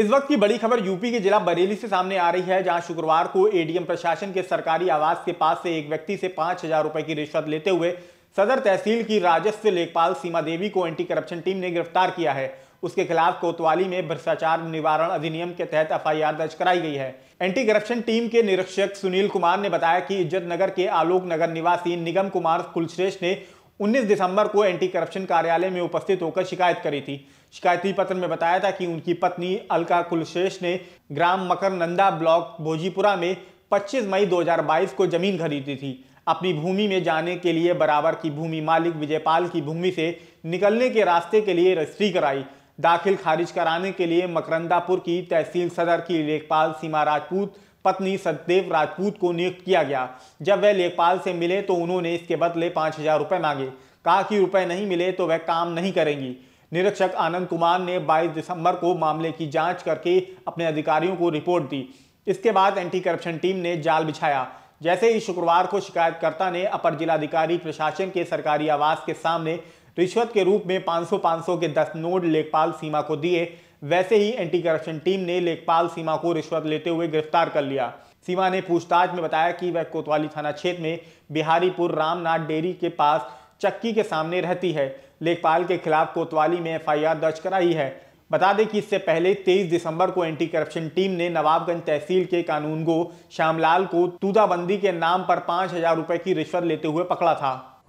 इस वक्त की बड़ी खबर यूपी के जिला बरेली से सामने आ रही है जहां शुक्रवार को एडीएम प्रशासन के सरकारी आवास के पास से एक व्यक्ति से पांच हजार रुपए की रिश्वत लेते हुए सदर तहसील की राजस्व लेखपाल सीमा देवी को एंटी करप्शन टीम ने गिरफ्तार किया है उसके खिलाफ कोतवाली में भ्रष्टाचार निवारण अधिनियम के तहत एफ दर्ज कराई गई है एंटी करप्शन टीम के निरीक्षक सुनील कुमार ने बताया कि इज्जत नगर के आलोक नगर निवासी निगम कुमार कुलश्रेष्ठ ने 19 दिसंबर को एंटी करप्शन कार्यालय में उपस्थित होकर शिकायत करी थी शिकायती पत्र में बताया था कि उनकी पत्नी अलका कुलशेष ने ग्राम मकरनंदा ब्लॉक भोजीपुरा में 25 मई 2022 को जमीन खरीदी थी अपनी भूमि में जाने के लिए बराबर की भूमि मालिक विजयपाल की भूमि से निकलने के रास्ते के लिए रजिस्ट्री कराई दाखिल खारिज कराने के लिए मकरंदापुर की तहसील सदर की लेखपाल सीमा राजपूत पत्नी सत्यदेव राजपूत को नियुक्त किया गया जब वह लेखपाल से मिले तो उन्होंने इसके बदले पाँच हजार रुपये मांगे कहा कि रुपए नहीं मिले तो वह काम नहीं करेंगी निरीक्षक आनंद कुमार ने 22 दिसंबर को मामले की जांच करके अपने अधिकारियों को रिपोर्ट दी इसके बाद एंटी करप्शन टीम ने जाल बिछाया जैसे ही शुक्रवार को शिकायतकर्ता ने अपर जिलाधिकारी प्रशासन के सरकारी आवास के सामने रिश्वत के रूप में 500 500 के 10 नोट लेखपाल सीमा को दिए वैसे ही एंटी करप्शन टीम ने लेखपाल सीमा को रिश्वत लेते हुए गिरफ्तार कर लिया सीमा ने पूछताछ में बताया कि वह कोतवाली थाना क्षेत्र में बिहारीपुर रामनाथ डेयरी के पास चक्की के सामने रहती है लेखपाल के खिलाफ कोतवाली में एफआईआर दर्ज कराई है बता दें कि इससे पहले 23 दिसंबर को एंटी करप्शन टीम ने नवाबगंज तहसील के कानूनगो श्यामलाल को तूदाबंदी के नाम पर पाँच हजार रुपये की रिश्वत लेते हुए पकड़ा था